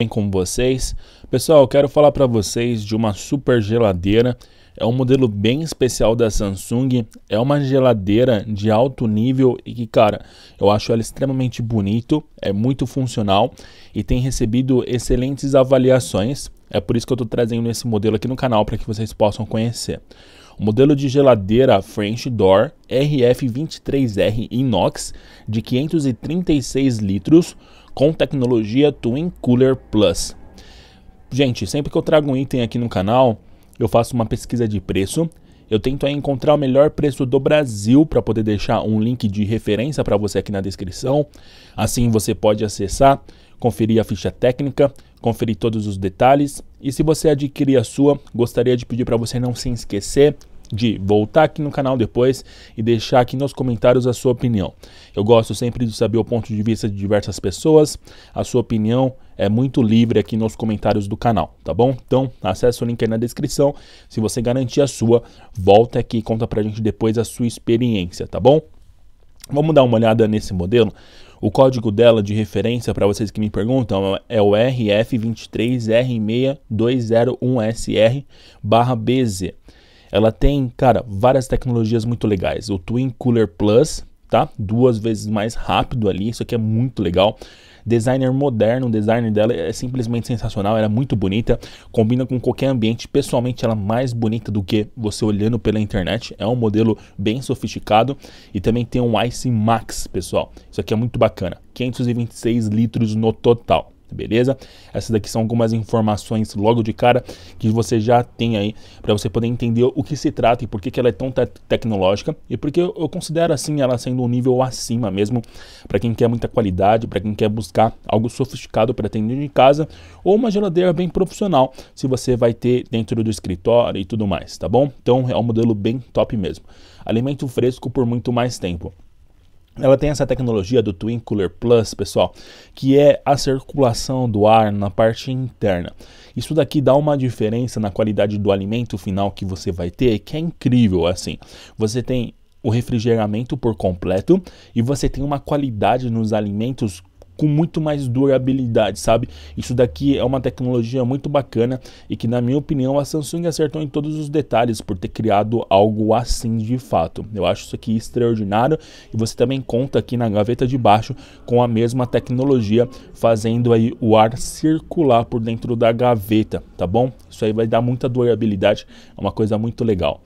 bem com vocês? Pessoal, quero falar para vocês de uma super geladeira. É um modelo bem especial da Samsung. É uma geladeira de alto nível e que, cara, eu acho ela extremamente bonito, é muito funcional e tem recebido excelentes avaliações. É por isso que eu estou trazendo esse modelo aqui no canal para que vocês possam conhecer. O modelo de geladeira French Door RF23R Inox de 536 litros com tecnologia Twin Cooler Plus. Gente, sempre que eu trago um item aqui no canal, eu faço uma pesquisa de preço. Eu tento encontrar o melhor preço do Brasil para poder deixar um link de referência para você aqui na descrição. Assim você pode acessar, conferir a ficha técnica, conferir todos os detalhes. E se você adquirir a sua, gostaria de pedir para você não se esquecer de voltar aqui no canal depois e deixar aqui nos comentários a sua opinião. Eu gosto sempre de saber o ponto de vista de diversas pessoas. A sua opinião é muito livre aqui nos comentários do canal, tá bom? Então, acesse o link aí na descrição. Se você garantir a sua, volta aqui e conta pra gente depois a sua experiência, tá bom? Vamos dar uma olhada nesse modelo. O código dela de referência, para vocês que me perguntam, é o rf 23 r 6201 sr BZ. Ela tem, cara, várias tecnologias muito legais. O Twin Cooler Plus, tá? Duas vezes mais rápido ali, isso aqui é muito legal. Designer moderno, o design dela é simplesmente sensacional, ela é muito bonita, combina com qualquer ambiente. Pessoalmente, ela é mais bonita do que você olhando pela internet. É um modelo bem sofisticado e também tem um Ice Max, pessoal. Isso aqui é muito bacana. 526 litros no total beleza? Essas daqui são algumas informações logo de cara que você já tem aí para você poder entender o que se trata e por que, que ela é tão te tecnológica e porque eu, considero assim ela sendo um nível acima mesmo para quem quer muita qualidade, para quem quer buscar algo sofisticado para ter em casa ou uma geladeira bem profissional se você vai ter dentro do escritório e tudo mais, tá bom? Então é um modelo bem top mesmo. Alimento fresco por muito mais tempo. Ela tem essa tecnologia do Twin Cooler Plus, pessoal, que é a circulação do ar na parte interna. Isso daqui dá uma diferença na qualidade do alimento final que você vai ter, que é incrível assim. Você tem o refrigeramento por completo e você tem uma qualidade nos alimentos com muito mais durabilidade, sabe? Isso daqui é uma tecnologia muito bacana e que, na minha opinião, a Samsung acertou em todos os detalhes por ter criado algo assim de fato. Eu acho isso aqui extraordinário e você também conta aqui na gaveta de baixo com a mesma tecnologia, fazendo aí o ar circular por dentro da gaveta, tá bom? Isso aí vai dar muita durabilidade, é uma coisa muito legal.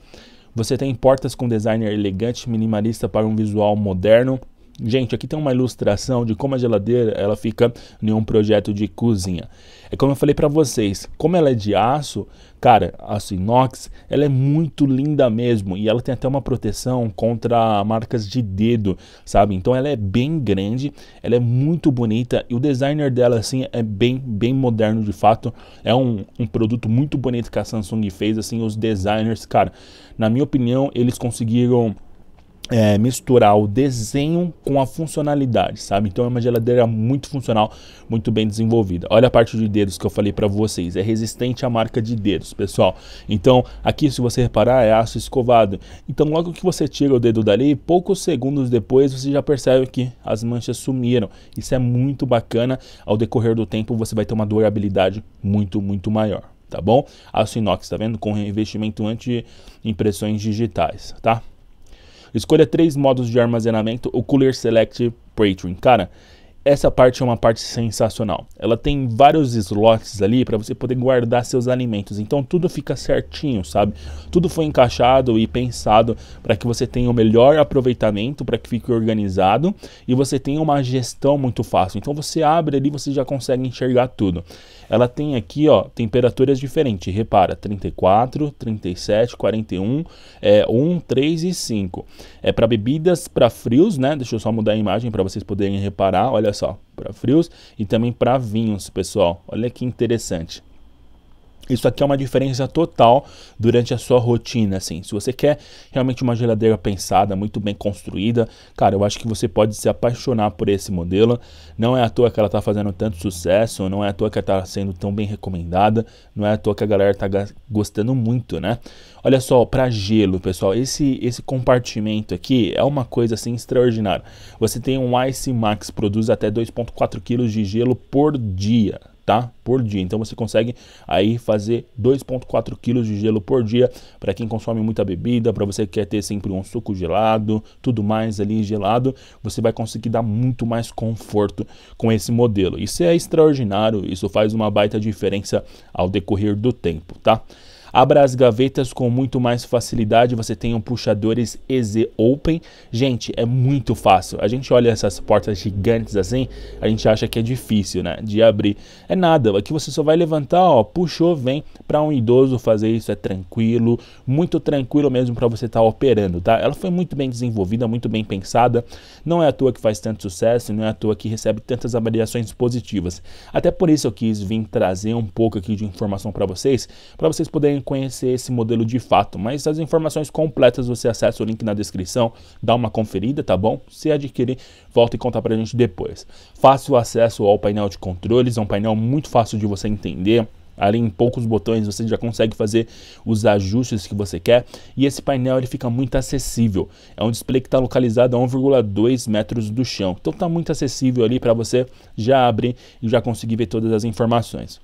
Você tem portas com designer elegante, minimalista para um visual moderno, Gente, aqui tem uma ilustração de como a geladeira ela fica em um projeto de cozinha. É como eu falei para vocês, como ela é de aço, cara, aço inox, ela é muito linda mesmo e ela tem até uma proteção contra marcas de dedo, sabe? Então ela é bem grande, ela é muito bonita e o designer dela assim é bem bem moderno de fato. É um, um produto muito bonito que a Samsung fez assim, os designers, cara, na minha opinião, eles conseguiram é, misturar o desenho com a funcionalidade, sabe? Então é uma geladeira muito funcional, muito bem desenvolvida. Olha a parte de dedos que eu falei para vocês, é resistente à marca de dedos, pessoal. Então aqui, se você reparar, é aço escovado. Então logo que você tira o dedo dali, poucos segundos depois você já percebe que as manchas sumiram. Isso é muito bacana. Ao decorrer do tempo, você vai ter uma durabilidade muito, muito maior, tá bom? Aço inox, tá vendo? Com revestimento anti impressões digitais, tá? Escolha três modos de armazenamento, o Cooler Select Patreon. Cara, essa parte é uma parte sensacional. Ela tem vários slots ali para você poder guardar seus alimentos. Então tudo fica certinho, sabe? Tudo foi encaixado e pensado para que você tenha o melhor aproveitamento, para que fique organizado e você tenha uma gestão muito fácil. Então você abre ali, você já consegue enxergar tudo. Ela tem aqui, ó, temperaturas diferentes. Repara, 34, 37, 41, é 1, 3 e 5. É para bebidas, para frios, né? Deixa eu só mudar a imagem para vocês poderem reparar. Olha só, para frios e também para vinhos, pessoal. Olha que interessante. Isso aqui é uma diferença total durante a sua rotina, assim. Se você quer realmente uma geladeira pensada, muito bem construída, cara, eu acho que você pode se apaixonar por esse modelo. Não é à toa que ela está fazendo tanto sucesso, não é à toa que ela tá sendo tão bem recomendada, não é à toa que a galera está gostando muito, né? Olha só, para gelo, pessoal, esse esse compartimento aqui é uma coisa assim extraordinária. Você tem um Ice Max produz até 2.4 kg de gelo por dia, tá? Por dia. Então você consegue aí fazer 2.4 quilos de gelo por dia para quem consome muita bebida, para você que quer ter sempre um suco gelado, tudo mais ali gelado, você vai conseguir dar muito mais conforto com esse modelo. Isso é extraordinário, isso faz uma baita diferença ao decorrer do tempo, tá? Abra as gavetas com muito mais facilidade, você tem um puxadores EZ Open. Gente, é muito fácil. A gente olha essas portas gigantes assim, a gente acha que é difícil, né, de abrir. É nada, aqui você só vai levantar, ó, puxou, vem. Para um idoso fazer isso é tranquilo, muito tranquilo mesmo para você estar tá operando, tá? Ela foi muito bem desenvolvida, muito bem pensada. Não é à toa que faz tanto sucesso, não é à toa que recebe tantas avaliações positivas. Até por isso eu quis vir trazer um pouco aqui de informação para vocês, para vocês poderem conhecer esse modelo de fato, mas as informações completas você acessa o link na descrição, dá uma conferida, tá bom? Se adquirir, volta e conta pra gente depois. Fácil acesso ao painel de controles, é um painel muito fácil de você entender. Ali em poucos botões você já consegue fazer os ajustes que você quer e esse painel ele fica muito acessível. É um display que está localizado a 1,2 metros do chão, então está muito acessível ali para você já abrir e já conseguir ver todas as informações.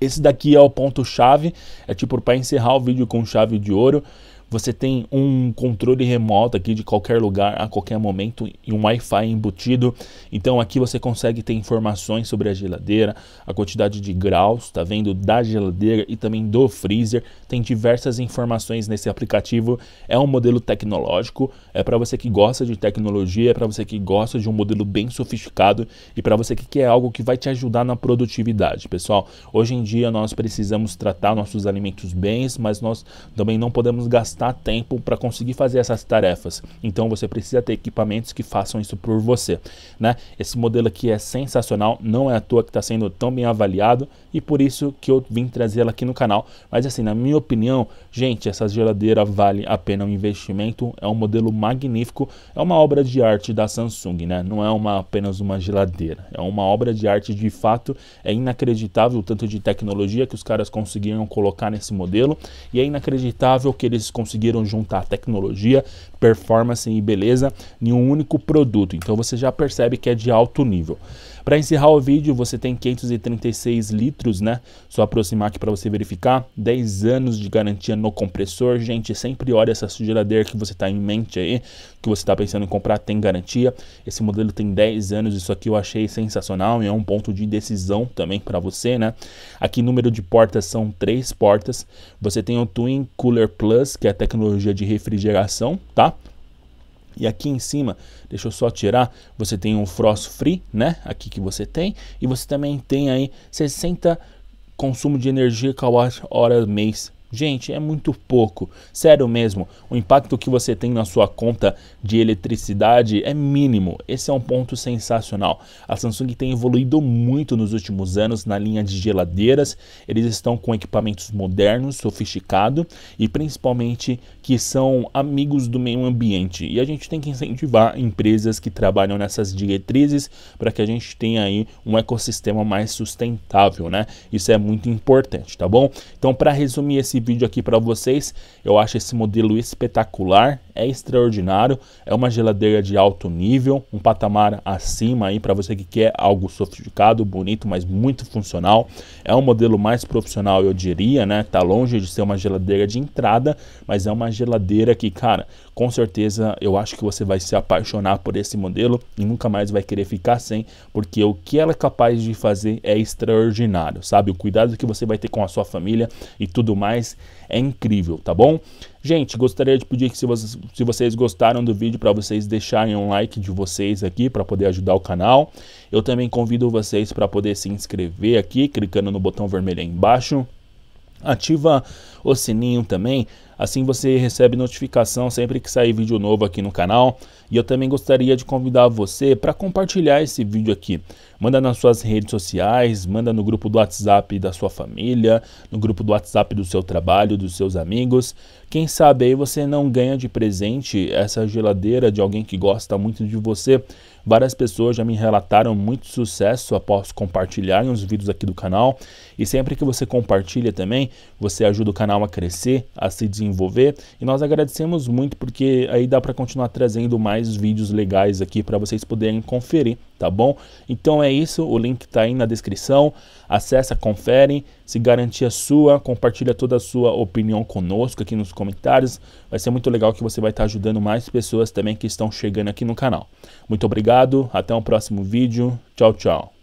Esse daqui é o ponto chave, é tipo para encerrar o vídeo com chave de ouro. Você tem um controle remoto aqui de qualquer lugar, a qualquer momento, e um Wi-Fi embutido. Então aqui você consegue ter informações sobre a geladeira, a quantidade de graus, tá vendo? Da geladeira e também do freezer. Tem diversas informações nesse aplicativo. É um modelo tecnológico, é para você que gosta de tecnologia, é para você que gosta de um modelo bem sofisticado e para você que quer algo que vai te ajudar na produtividade, pessoal. Hoje em dia nós precisamos tratar nossos alimentos bens, mas nós também não podemos gastar gastar tempo para conseguir fazer essas tarefas. Então você precisa ter equipamentos que façam isso por você, né? Esse modelo aqui é sensacional, não é à toa que está sendo tão bem avaliado e por isso que eu vim trazê lo aqui no canal. Mas assim, na minha opinião, gente, essa geladeira vale a pena o é um investimento, é um modelo magnífico, é uma obra de arte da Samsung, né? Não é uma, apenas uma geladeira, é uma obra de arte de fato, é inacreditável o tanto de tecnologia que os caras conseguiram colocar nesse modelo e é inacreditável que eles conseguiram conseguiram juntar tecnologia, performance e beleza em um único produto. Então você já percebe que é de alto nível. Para encerrar o vídeo, você tem 536 litros, né? Só aproximar aqui para você verificar. 10 anos de garantia no compressor, gente. Sempre olha essa geladeira que você está em mente aí, que você está pensando em comprar, tem garantia. Esse modelo tem 10 anos, isso aqui eu achei sensacional e é um ponto de decisão também para você, né? Aqui número de portas são 3 portas. Você tem o Twin Cooler Plus, que é a tecnologia de refrigeração, tá? E aqui em cima, deixa eu só tirar, você tem um frost free, né? Aqui que você tem. E você também tem aí 60 consumo de energia kwh hora mês Gente, é muito pouco. Sério mesmo, o impacto que você tem na sua conta de eletricidade é mínimo. Esse é um ponto sensacional. A Samsung tem evoluído muito nos últimos anos na linha de geladeiras. Eles estão com equipamentos modernos, sofisticados e principalmente que são amigos do meio ambiente. E a gente tem que incentivar empresas que trabalham nessas diretrizes para que a gente tenha aí um ecossistema mais sustentável, né? Isso é muito importante, tá bom? Então, para resumir esse vídeo aqui para vocês. Eu acho esse modelo espetacular, é extraordinário, é uma geladeira de alto nível, um patamar acima aí para você que quer algo sofisticado, bonito, mas muito funcional. É um modelo mais profissional, eu diria, né? Tá longe de ser uma geladeira de entrada, mas é uma geladeira que, cara, com certeza eu acho que você vai se apaixonar por esse modelo e nunca mais vai querer ficar sem, porque o que ela é capaz de fazer é extraordinário, sabe? O cuidado que você vai ter com a sua família e tudo mais é incrível, tá bom? Gente, gostaria de pedir que se vocês, se vocês gostaram do vídeo para vocês deixarem um like de vocês aqui para poder ajudar o canal. Eu também convido vocês para poder se inscrever aqui clicando no botão vermelho aí embaixo. Ativa o sininho também Assim você recebe notificação sempre que sair vídeo novo aqui no canal. E eu também gostaria de convidar você para compartilhar esse vídeo aqui. Manda nas suas redes sociais, manda no grupo do WhatsApp da sua família, no grupo do WhatsApp do seu trabalho, dos seus amigos. Quem sabe aí você não ganha de presente essa geladeira de alguém que gosta muito de você. Várias pessoas já me relataram muito sucesso após compartilharem os vídeos aqui do canal. E sempre que você compartilha também, você ajuda o canal a crescer, a se desenvolver e nós agradecemos muito porque aí dá para continuar trazendo mais vídeos legais aqui para vocês poderem conferir, tá bom? Então é isso, o link está aí na descrição. Acessa, confere, se garantia sua, compartilha toda a sua opinião conosco aqui nos comentários. Vai ser muito legal que você vai estar tá ajudando mais pessoas também que estão chegando aqui no canal. Muito obrigado, até o um próximo vídeo. Tchau, tchau.